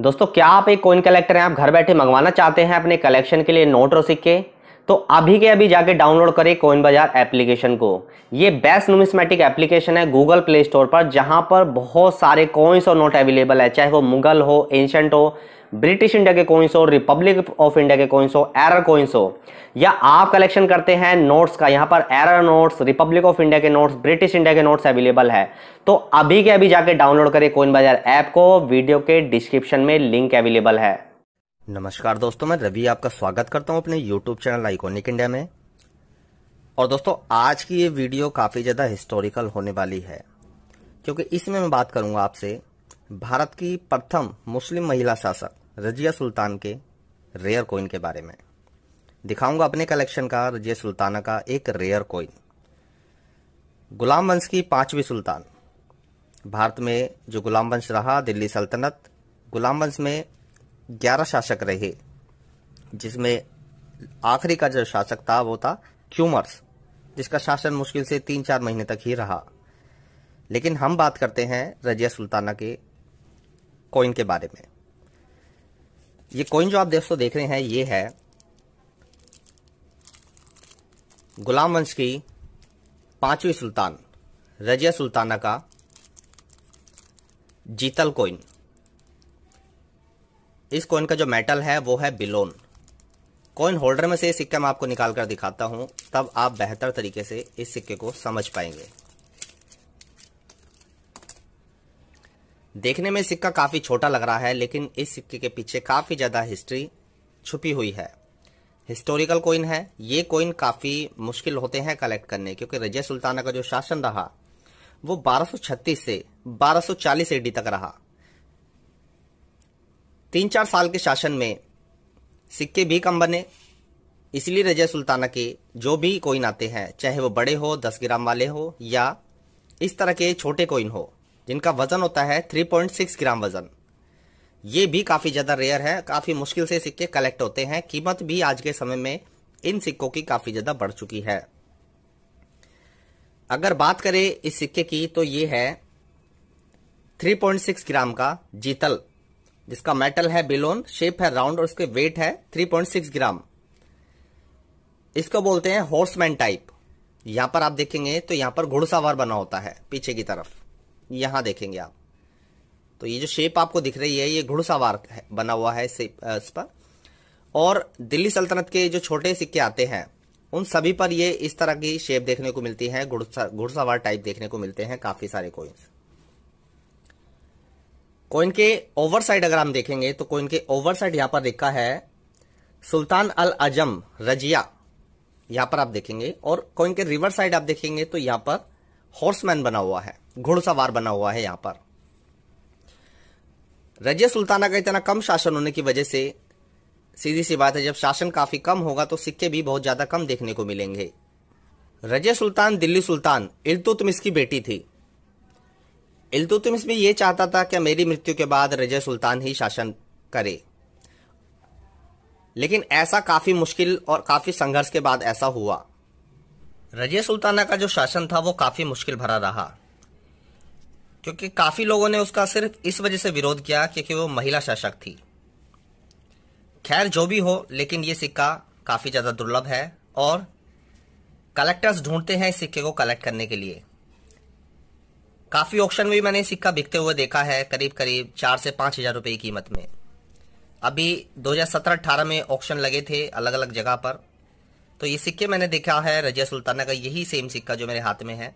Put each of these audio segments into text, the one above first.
दोस्तों क्या आप एक कोइन कलेक्टर हैं आप घर बैठे मंगवाना चाहते हैं अपने कलेक्शन के लिए नोट और सिक्के तो अभी के अभी जाके डाउनलोड करें कोइन बाजार एप्लीकेशन को ये बेस्ट नुमिस्मेटिक एप्लीकेशन है गूगल प्ले स्टोर पर जहां पर बहुत सारे कोइंस और नोट अवेलेबल है चाहे वो मुगल हो एंशंट हो ब्रिटिश इंडिया के कोइंस हो रिपब्लिक ऑफ इंडिया के कोइंस हो एरर कोइंस हो या आप कलेक्शन करते हैं नोट्स का यहाँ पर error notes republic of India के नोट्स ब्रिटिश इंडिया के नोट्स अवेलेबल है तो अभी के अभी जाके डाउनलोड करें कोइन बाजार ऐप को वीडियो के डिस्क्रिप्शन में लिंक अवेलेबल है नमस्कार दोस्तों मैं रवि आपका स्वागत करता हूँ अपने यूट्यूब चैनल आइकोनिक इंडिया में और दोस्तों आज की ये वीडियो काफ़ी ज़्यादा हिस्टोरिकल होने वाली है क्योंकि इसमें मैं बात करूंगा आपसे भारत की प्रथम मुस्लिम महिला शासक रजिया सुल्तान के रेयर कोइन के बारे में दिखाऊंगा अपने कलेक्शन का रजिया सुल्ताना का एक रेयर कोइन गुलाम वंश की पांचवी सुल्तान भारत में जो गुलाम वंश रहा दिल्ली सल्तनत गुलाम वंश में ग्यारह शासक रहे जिसमें आखिरी का जो शासक था वो था क्यूमर्स जिसका शासन मुश्किल से तीन चार महीने तक ही रहा लेकिन हम बात करते हैं रजिया सुल्ताना के कॉइन के बारे में ये कॉइन जो आप दोस्तों देख रहे हैं ये है गुलाम वंश की पांचवी सुल्तान रजिया सुल्ताना का जीतल कोइन इस कोइन का जो मेटल है वो है बिलोन कोइन होल्डर में से सिक्के सिक्का मैं आपको निकाल कर दिखाता हूं तब आप बेहतर तरीके से इस सिक्के को समझ पाएंगे देखने में सिक्का काफ़ी छोटा लग रहा है लेकिन इस सिक्के के पीछे काफ़ी ज़्यादा हिस्ट्री छुपी हुई है हिस्टोरिकल कोइन है ये कोइन काफ़ी मुश्किल होते हैं कलेक्ट करने क्योंकि रजय सुल्ताना का जो शासन रहा वो 1236 से 1240 सौ तक रहा तीन चार साल के शासन में सिक्के भी कम बने इसलिए रजय सुल्ताना के जो भी कोइन आते हैं चाहे वो बड़े हो दस ग्राम वाले हो या इस तरह के छोटे कोइन हो जिनका वजन होता है 3.6 ग्राम वजन ये भी काफ़ी ज़्यादा रेयर है काफ़ी मुश्किल से सिक्के कलेक्ट होते हैं कीमत भी आज के समय में इन सिक्कों की काफ़ी ज़्यादा बढ़ चुकी है अगर बात करें इस सिक्के की तो ये है 3.6 ग्राम का जीतल जिसका मेटल है बिलोन शेप है राउंड और उसके वेट है 3.6 ग्राम इसको बोलते हैं हॉर्समैन टाइप यहां पर आप देखेंगे तो यहां पर घुड़सावार बना होता है पीछे की तरफ यहाँ देखेंगे आप तो ये जो शेप आपको दिख रही है ये घुड़सावार बना हुआ है इस पर और दिल्ली सल्तनत के जो छोटे सिक्के आते हैं उन सभी पर ये इस तरह की शेप देखने को मिलती है घुड़सावार टाइप देखने को मिलते हैं काफी सारे कोइंस कोइन के ओवर साइड अगर हम देखेंगे तो कोइन के ओवर साइड यहां पर देखा है सुल्तान अल अजम रजिया यहां पर आप देखेंगे और कोइन के रिवर साइड आप देखेंगे तो यहां पर हॉर्समैन बना हुआ है घुड़सवार बना हुआ है यहाँ पर रजिया सुल्ताना का इतना कम शासन होने की वजह से सीधी सी बात है जब शासन काफ़ी कम होगा तो सिक्के भी बहुत ज़्यादा कम देखने को मिलेंगे रजिया सुल्तान दिल्ली सुल्तान इल्तुतमिस की बेटी थी इलतुतमिस भी ये चाहता था कि मेरी मृत्यु के बाद रजय सुल्तान ही शासन करे लेकिन ऐसा काफ़ी मुश्किल और काफ़ी संघर्ष के बाद ऐसा हुआ रजय सुल्ताना का जो शासन था वो काफ़ी मुश्किल भरा रहा क्योंकि काफी लोगों ने उसका सिर्फ इस वजह से विरोध किया क्योंकि वो महिला शासक थी खैर जो भी हो लेकिन ये सिक्का काफी ज्यादा दुर्लभ है और कलेक्टर्स ढूंढते हैं इस सिक्के को कलेक्ट करने के लिए काफी ऑप्शन में भी मैंने सिक्का बिकते हुए देखा है करीब करीब चार से पांच हजार रुपये की कीमत में अभी 2017-18 में ऑक्शन लगे थे अलग अलग जगह पर तो ये सिक्के मैंने देखा है रजिया सुल्ताना का यही सेम सिक्का जो मेरे हाथ में है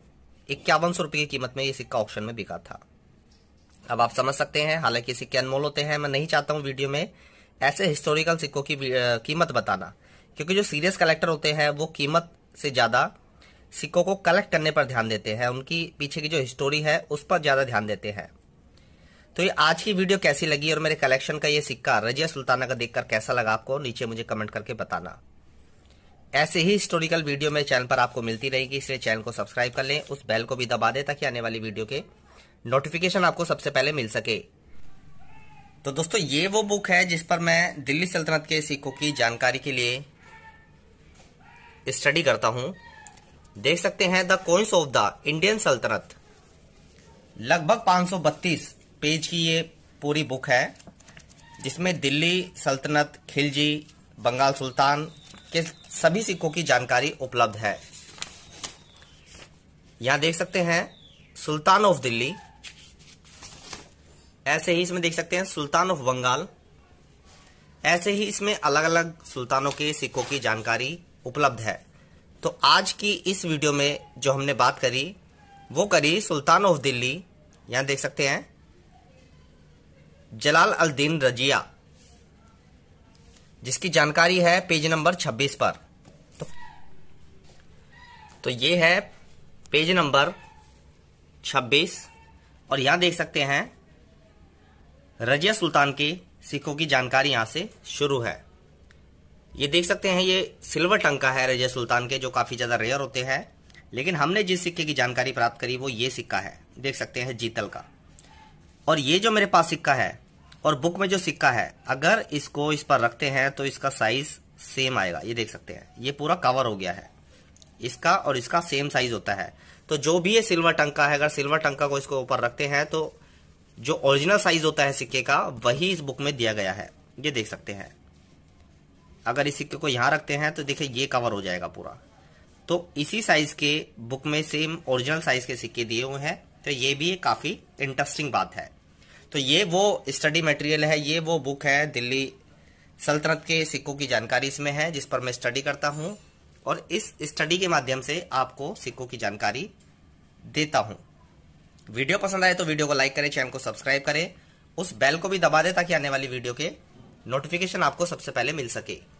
इक्यावन सौ रुपए की कीमत में ये सिक्का ऑप्शन में बिका था अब आप समझ सकते हैं हालांकि सिक्के अनमोल होते हैं मैं नहीं चाहता हूँ वीडियो में ऐसे हिस्टोरिकल सिक्कों की कीमत बताना क्योंकि जो सीरियस कलेक्टर होते हैं वो कीमत से ज़्यादा सिक्कों को कलेक्ट करने पर ध्यान देते हैं उनकी पीछे की जो हिस्टोरी है उस पर ज़्यादा ध्यान देते हैं तो ये आज की वीडियो कैसी लगी और मेरे कलेक्शन का ये सिक्का रजिया सुल्ताना का देखकर कैसा लगा आपको नीचे मुझे कमेंट करके बताना ऐसे ही हिस्टोरिकल वीडियो मेरे चैनल पर आपको मिलती रहेगी इसलिए चैनल को सब्सक्राइब कर लें उस बेल को भी दबा दें ताकि आने वाली वीडियो के नोटिफिकेशन आपको सबसे पहले मिल सके तो दोस्तों ये वो बुक है जिस पर मैं दिल्ली सल्तनत के सिखों की जानकारी के लिए स्टडी करता हूं देख सकते हैं the coins of the Indian सल्तनत लगभग 532 पेज की ये पूरी बुक है जिसमें दिल्ली सल्तनत खिलजी बंगाल सुल्तान के सभी सिक्कों की जानकारी उपलब्ध है यहां देख सकते हैं सुल्तान ऑफ दिल्ली ऐसे ही इसमें देख सकते हैं सुल्तान ऑफ बंगाल ऐसे ही इसमें अलग अलग सुल्तानों के सिक्कों की जानकारी उपलब्ध है तो आज की इस वीडियो में जो हमने बात करी वो करी सुल्तान ऑफ दिल्ली यहां देख सकते हैं जलाल अल दीन रजिया जिसकी जानकारी है पेज नंबर 26 पर तो, तो ये है पेज नंबर 26 और यहां देख सकते हैं रजिया सुल्तान के सिखों की जानकारी यहां से शुरू है ये देख सकते हैं ये सिल्वर टंग का है रजिया सुल्तान के जो काफ़ी ज़्यादा रेयर होते हैं लेकिन हमने जिस सिक्के की जानकारी प्राप्त करी वो ये सिक्का है देख सकते हैं जीतल का और ये जो मेरे पास सिक्का है और बुक में जो सिक्का है अगर इसको इस पर रखते हैं तो इसका साइज सेम आएगा ये देख सकते हैं ये पूरा कवर हो गया है इसका और इसका सेम साइज होता है तो जो भी ये सिल्वर टंका है अगर सिल्वर टंका को इसको ऊपर रखते हैं तो जो ओरिजिनल साइज होता है सिक्के का वही इस बुक में दिया गया है ये देख सकते हैं अगर इस सिक्के को यहां रखते हैं तो देखिये ये कवर हो जाएगा पूरा तो इसी साइज के बुक में सेम ओरिजिनल साइज के सिक्के दिए हुए हैं तो ये भी काफ़ी इंटरेस्टिंग बात है तो ये वो स्टडी मटेरियल है ये वो बुक है दिल्ली सल्तनत के सिक्कों की जानकारी इसमें है जिस पर मैं स्टडी करता हूँ और इस स्टडी के माध्यम से आपको सिक्कों की जानकारी देता हूँ वीडियो पसंद आए तो वीडियो को लाइक करें चैनल को सब्सक्राइब करें उस बेल को भी दबा दें ताकि आने वाली वीडियो के नोटिफिकेशन आपको सबसे पहले मिल सके